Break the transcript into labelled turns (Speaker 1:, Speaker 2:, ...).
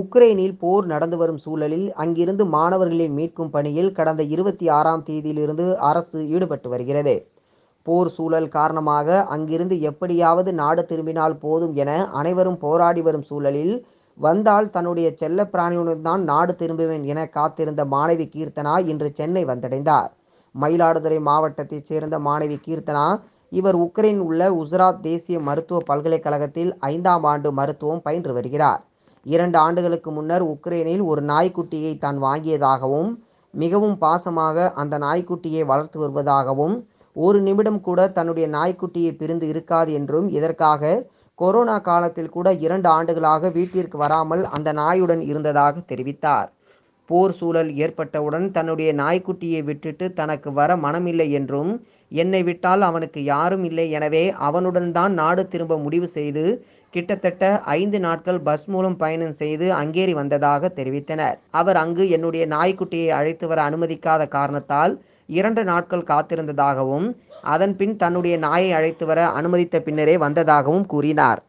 Speaker 1: உக்ரைனில் போர் நடந்து வரும் சூழலில் அங்கிருந்து மாணவர்களை மீட்கும் பணியில் கடந்த இருபத்தி ஆறாம் தேதியிலிருந்து அரசு ஈடுபட்டு வருகிறது போர் சூழல் காரணமாக அங்கிருந்து எப்படியாவது நாடு திரும்பினால் போதும் என அனைவரும் போராடி வரும் சூழலில் வந்தால் தன்னுடைய செல்ல பிராணியுடன் தான் நாடு திரும்புவேன் என காத்திருந்த மாணவி கீர்த்தனா இன்று சென்னை வந்தடைந்தார் மயிலாடுதுறை மாவட்டத்தைச் சேர்ந்த மாணவி கீர்த்தனா இவர் உக்ரைன் உள்ள உசராத் தேசிய மருத்துவ பல்கலைக்கழகத்தில் ஐந்தாம் ஆண்டு மருத்துவம் பயின்று வருகிறார் இரண்டு ஆண்டுகளுக்கு முன்னர் உக்ரைனில் ஒரு நாய்க்குட்டியை தான் வாங்கியதாகவும் மிகவும் பாசமாக அந்த நாய்க்குட்டியை வளர்த்து வருவதாகவும் ஒரு நிமிடம் கூட தன்னுடைய நாய்க்குட்டியை பிரிந்து இருக்காது என்றும் இதற்காக கொரோனா காலத்தில் கூட இரண்டு ஆண்டுகளாக வீட்டிற்கு வராமல் அந்த நாயுடன் இருந்ததாக தெரிவித்தார் போர் சூழல் ஏற்பட்டவுடன் தன்னுடைய நாய்க்குட்டியை விட்டுட்டு தனக்கு வர மனமில்லை என்றும் என்னை விட்டால் அவனுக்கு யாரும் இல்லை எனவே அவனுடன் தான் நாடு திரும்ப முடிவு செய்து கிட்டத்தட்ட ஐந்து நாட்கள் பஸ் மூலம் பயணம் செய்து அங்கேறி வந்ததாக தெரிவித்தனர் அவர் அங்கு என்னுடைய நாய்க்குட்டியை அழைத்து வர அனுமதிக்காத காரணத்தால் இரண்டு நாட்கள் காத்திருந்ததாகவும் அதன்பின் தன்னுடைய நாயை அழைத்து வர அனுமதித்த பின்னரே வந்ததாகவும் கூறினார்